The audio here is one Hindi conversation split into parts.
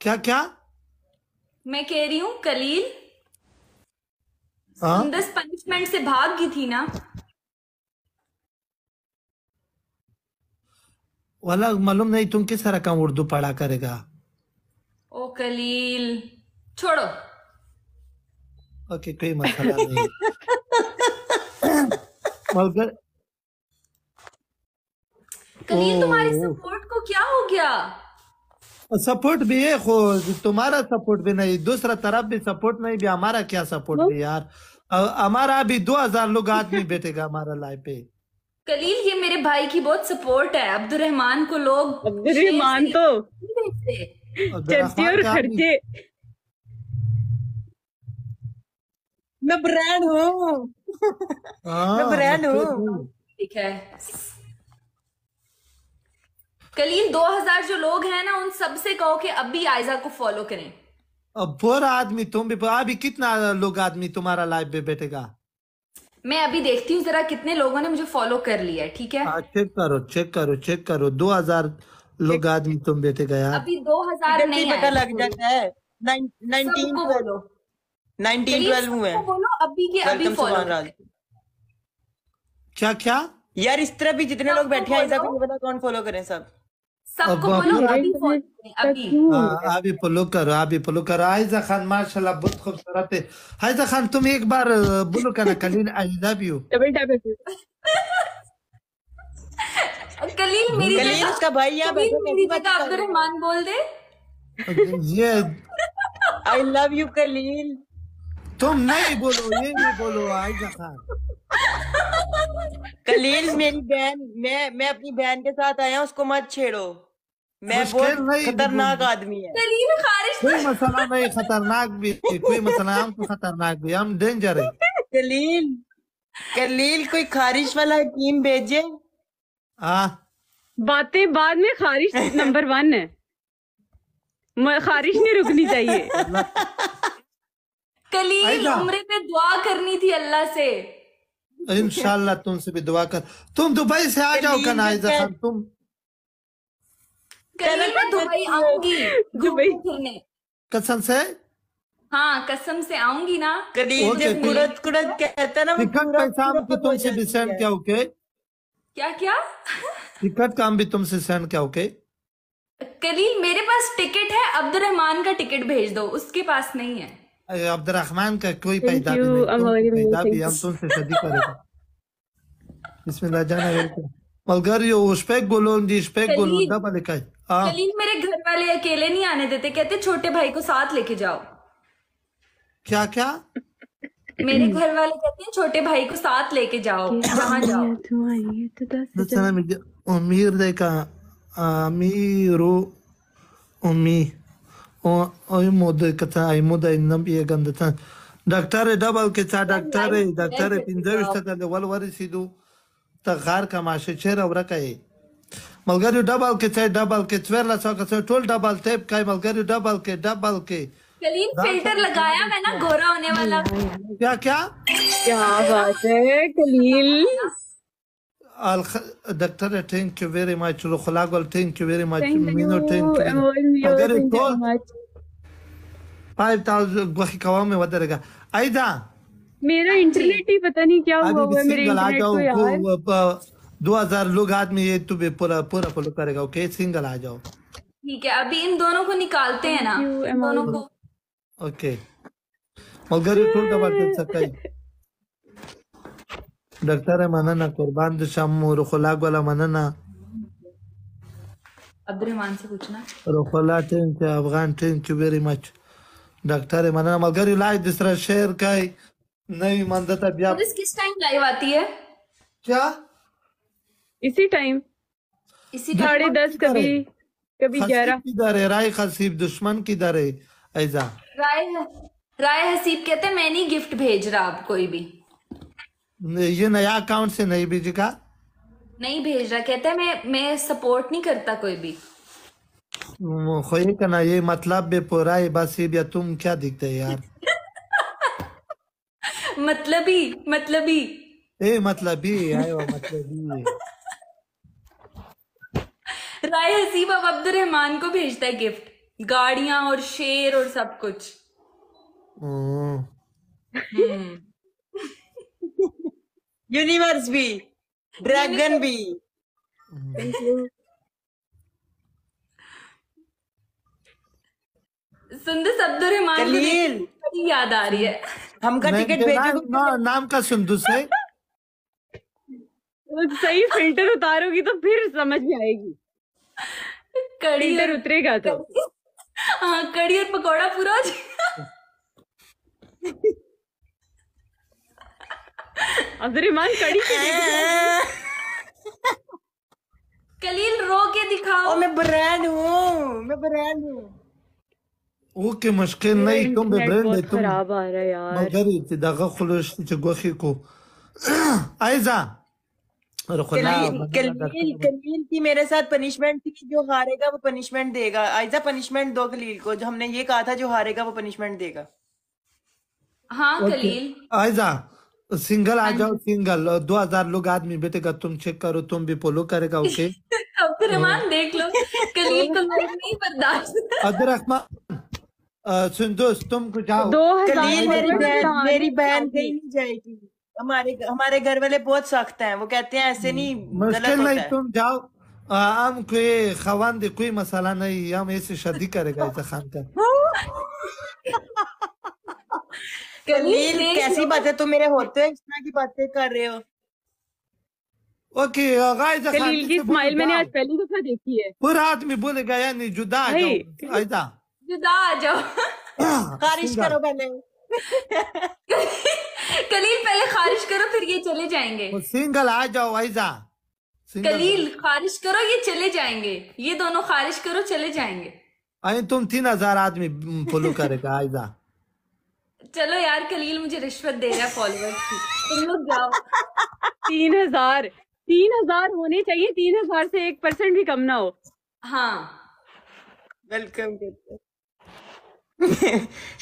क्या क्या मैं कह रही हूँ कलील हाँ? दस पनिशमेंट से भाग गई थी ना वाला मालूम नहीं तुम किस तरह का उर्दू पढ़ा करेगा ओ कलील छोड़ो ओके कोई मसला नहीं मगर कलील तुम्हारी सपोर्ट को क्या हो गया सपोर्ट भी है खो तुम्हारा सपोर्ट भी नहीं दूसरा तरफ भी सपोर्ट नहीं भी हमारा क्या सपोर्ट है यार हमारा अभी दो हजार लोग आदमी बैठेगा हमारा लाइफ पे कलील ये मेरे भाई की बहुत सपोर्ट है अब्दुल रहमान को लोग अब्दुल रहमान तो और खर्चे मैं ब्रांड हूँ हाँ, मैं ब्रांड हूँ ठीक है कलीन 2000 जो लोग हैं ना उन सब से कहो कि अब भी आयजा को फॉलो करें बुरा आदमी तुम भी अभी कितना लोग आदमी तुम्हारा लाइव में बैठेगा मैं अभी देखती हूँ जरा कितने लोगों ने मुझे फॉलो कर लिया है ठीक है आ, हाँ, चेक करो चेक करो चेक करो दो हजार लोग आदमी तुम बैठे गए अभी दो हजार नहीं पता लग जाता है क्या क्या यार इस तरह भी जितने लोग बैठे हैं कौन फॉलो करें सब सबको बोलो अभी फोन हाँ, अभी फॉलो करो अभी फॉलो करो आयजा खान माशाल्लाह बहुत खूबसूरत है आयजा खान तुम एक बार बोलो Khalil I love you double tap Khalil मेरी कलील उसका भाई मेरी बोल दे ये आई लव यू कलील तुम नहीं बोलो ये नहीं बोलो आयजा खान कलील मेरी बहन मैं मैं अपनी बहन के साथ आया उसको मत छेड़ो मैं खतरनाक आदमी है कोई मसला नहीं खतरनाक भी कोई मसला हम तो खतरनाक भी हम डेंजर है कोई वाला भेजे बातें बाद में खारिश नंबर वन है खारिश नहीं रुकनी चाहिए कलील उम्र पे दुआ करनी थी अल्लाह से इनशाला तुमसे भी दुआ कर तुम दुबई से आ जाओ कनाइजा तुम कल मैं दुबई आऊंगी दुबई फिरने कसम से हाँ कसम से आऊंगी ना कभी जब कुरत कुरत कहता ना निकट काम भी तुमसे भी सहन क्या ओके क्या क्या टिकट काम भी तुमसे सहन क्या ओके कलील मेरे पास टिकट है अब्दुल रहमान का टिकट भेज दो उसके पास नहीं है अब्दुल रहमान का कोई पैदा नहीं पैदा भी हम तुमसे शादी करेंगे इसमें ना जाना मलगर यो उस पे गोलों दी उस पे गोलों दबा लिखा हाँ। जलील मेरे घर वाले अकेले नहीं आने देते कहते छोटे भाई को साथ लेके जाओ क्या क्या मेरे घर वाले कहते हैं छोटे भाई को साथ लेके जाओ जहाँ जाओ तो अमीर देखा अमीरो उमी डॉक्टर डबल के चा डॉक्टर डॉक्टर पिंजविष्ट तले वल वरी सिदू तगार कमाशे चेर अवरा काय ملګریو ډبل کې څه ډبل کې څویر لا څو څو ټول ډبل ټیپ کای ملګریو ډبل کې ډبل کې कलीन फिल्टर लगाया मैं ना गोरा होने वाला क्या क्या क्या बात है कलील ډاکټر ټینک یو ویری مچ روخلا ګل ټینک یو ویری مچ مینو ټینک اگر ټول 5000 غوخي کوم ودرګه ایدا मेरा इंटरनेट ही पता नहीं क्या हुआ मेरे इंटरनेट को यार दो हजार लोग आदमी ये तू भी पूरा पूरा फॉलो करेगा ओके सिंगल आ जाओ ठीक है अभी इन दोनों को निकालते हैं ना दोनों को ओके मगर फुल का बात कर सकता डॉक्टर है मना ना कुर्बान तो शाम में रुखला वाला मना ना से पूछना रुखला अफगान thank you very much doctor share किस टाइम लाइव आती है क्या इसी टाइम इसी साढ़े दस कभी कभी ग्यारह राय हसीब दुश्मन दर है ऐसा राय राय हसीब कहते मैं नहीं गिफ्ट भेज रहा आप कोई भी ये नया अकाउंट से नहीं भेजेगा नहीं भेज रहा कहते मैं मैं सपोर्ट नहीं करता कोई भी करना ये मतलब बेपोरा है बस या तुम क्या दिखते यार मतलब, मतलब ही ए मतलब ही आयो मतलब ही राय हसीब अब अब्दुल रहमान को भेजता है गिफ्ट गाड़ियां और शेर और सब कुछ यूनिवर्स हम्म। हम्म। भी ड्रैगन भी सुंदर अब्दुल रहमान याद आ रही है हमका टिकट भेजो नाम का सुंदर से सही फिल्टर उतारोगी तो फिर समझ में आएगी कड़ी और उतरेगा तो हाँ कड़ी और पकौड़ा पूरा हो अब्दुलरहमान कड़ी कलील रो के दिखाओ मैं ब्रांड हूँ मैं ब्रांड हूँ اوكي مشكل نيكم ببراند خراب على يا مغرب تدغى خلوش تجوخيكو ايزا कलील की मेरे साथ पनिशमेंट थी जो हारेगा वो पनिशमेंट देगा आयजा पनिशमेंट दो कलील को जो हमने ये कहा था जो हारेगा वो पनिशमेंट देगा हाँ कलील आयजा सिंगल आ हाँ जाओ सिंगल दो हजार लोग आदमी बैठेगा तुम चेक करो तुम भी पोलो करेगा ओके अब्दुलरहमान तो देख लो कलील को तो नहीं बर्दाश्त अब्दुलरहमान सुन दोस्त तुम कुछ आओ दो हजार मेरी बहन मेरी बहन कहीं नहीं जाएगी हमारे हमारे घर वाले बहुत सख्त हैं वो कहते हैं ऐसे नहीं मुश्किल नहीं तुम जाओ हम कोई खवान दे कोई मसाला नहीं हम ऐसे शादी करेगा ऐसा खान का कैसी बात है तुम मेरे होते हो इस तरह की बातें कर रहे हो ओके कलील की स्माइल मैंने आज पहली दफा देखी है पूरा आदमी बोलेगा गया जुदा जाओ जुदा आ जाओ खारिश करो पहले कलील पहले खारिज करो फिर ये चले जाएंगे सिंगल आ जाओ वाइजा कलील खारिज करो ये चले जाएंगे ये दोनों खारिज करो चले जाएंगे अरे तुम तीन हजार आदमी फॉलो करेगा आयजा चलो यार कलील मुझे रिश्वत दे रहा है फॉलोअर्स की तुम लोग जाओ तीन हजार तीन हजार होने चाहिए तीन हजार से एक परसेंट भी कम ना हो हाँ वेलकम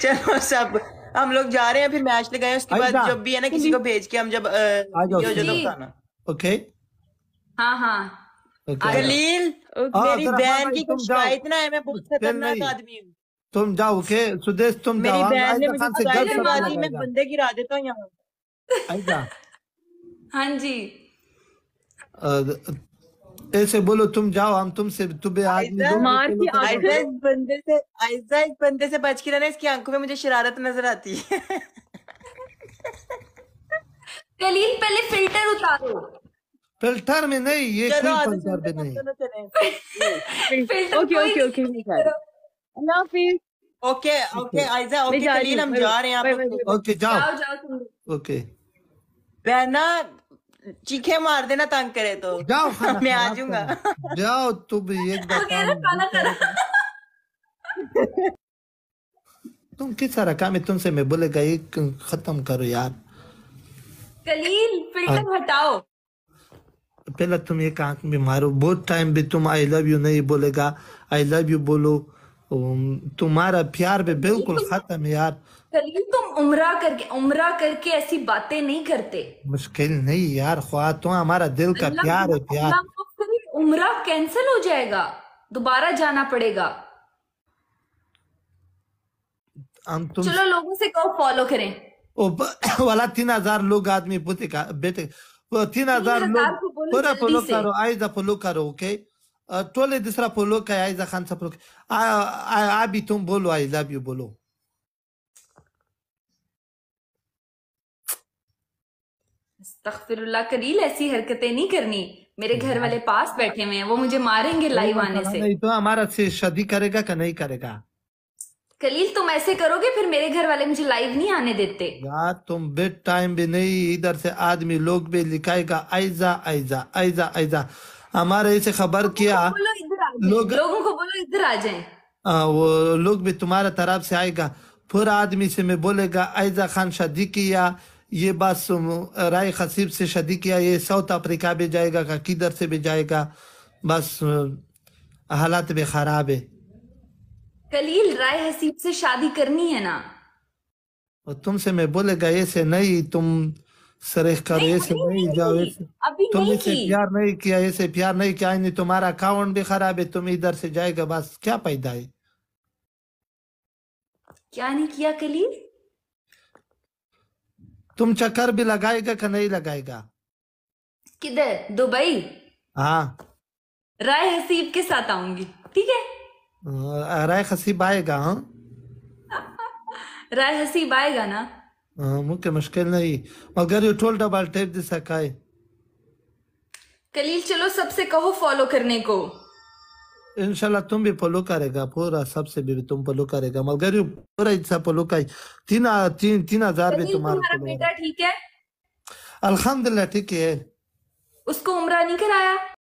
चलो सब हम लोग जा रहे हैं फिर मैच लगाए उसके बाद जब भी है ना किसी को भेज के हम जब ओके हाँ हाँ खलील हाँ, मेरी बहन की कुछ शिकायत है मैं बहुत खतरनाक आदमी हूँ तुम जाओ ऐसे बोलो तुम जाओ हम तुमसे तुम्हें आज मार की आइजाइज बंदे से आयजा इस बंदे से बच के रहना इसकी आंखों में मुझे शरारत नजर आती है दलील पहले फिल्टर उतारो फिल्टर में नहीं ये कोई फिल्टर में नहीं ओके ओके ओके अल्लाह हाफिज ओके ओके आयजा ओके दलील हम जा रहे हैं आप ओके जाओ ओके बहना चीखे मार देना तंग करे तो जाओ खाना मैं आ जाऊंगा जाओ तुम ये तुम किस सारा काम है तुमसे मैं बोलेगा ये खत्म करो यार कलील फिल्टर हाँ। हटाओ पहला तुम ये आंख में मारो बहुत टाइम भी तुम आई लव यू नहीं बोलेगा आई लव यू बोलो तुम्हारा प्यार भी बिल्कुल खत्म है यार कलीम तुम उम्रा करके उम्रा करके ऐसी बातें नहीं करते मुश्किल नहीं यार खातों हमारा दिल का प्यार है प्यार उम्रा कैंसिल हो जाएगा दोबारा जाना पड़ेगा हम तुम चलो लोगों से कहो फॉलो करें ओ वाला तीन हजार लोग आदमी बेटे तीन हजार लोग पूरा फॉलो करो आयदा फॉलो करो okay okay? tole despre Apollo că ai Zahan să proc. Abi tu bolo, ai love you bolo. अस्तगफिरुल्लाह करील ऐसी हरकतें नहीं करनी मेरे घर वाले पास बैठे हुए हैं वो मुझे मारेंगे लाइव आने से नहीं तो हमारा से शादी करेगा का नहीं करेगा कलील तुम ऐसे करोगे फिर मेरे घर वाले मुझे लाइव नहीं आने देते यार तुम बेड टाइम भी नहीं इधर से आदमी लोग भी लिखाएगा आइजा आइजा आइजा आइजा हमारे से खबर किया लोग लोगों को बोलो इधर आ जाए वो लोग भी तुम्हारे तरफ से आएगा फिर आदमी से मैं बोलेगा आयजा खान शादी किया ये बात राय खसीब से शादी किया ये साउथ अफ्रीका भी जाएगा का किधर से भी जाएगा बस हालात भी खराब है कलील राय हसीब से शादी करनी है ना तुमसे मैं बोलेगा ऐसे नहीं तुम सरेखकर ऐसे नहीं जाओ ऐसे तुम इसे प्यार नहीं किया ऐसे प्यार नहीं किया नहीं तुम्हारा अकाउंट भी खराब है तुम इधर से जाएगा बस क्या पैदा है क्या नहीं किया कली तुम चक्कर भी लगाएगा कि नहीं लगाएगा किधर दुबई हाँ राय हसीब के साथ आऊंगी ठीक है राय हसीब आएगा हाँ राय हसीब आएगा ना ممکن مشکل نه وي مګر یو ټول ډبل ټیپ دي سکای कलील चलो सबसे कहो फॉलो करने को इंशाल्लाह तुम भी फॉलो करेगा पूरा सबसे भी तुम फॉलो करेगा मगर यू पूरा इच्छा फॉलो का तीन तीन तीन हजार भी तुम्हारा बेटा ठीक है अल्हम्दुलिल्लाह ठीक है उसको उम्र नहीं कराया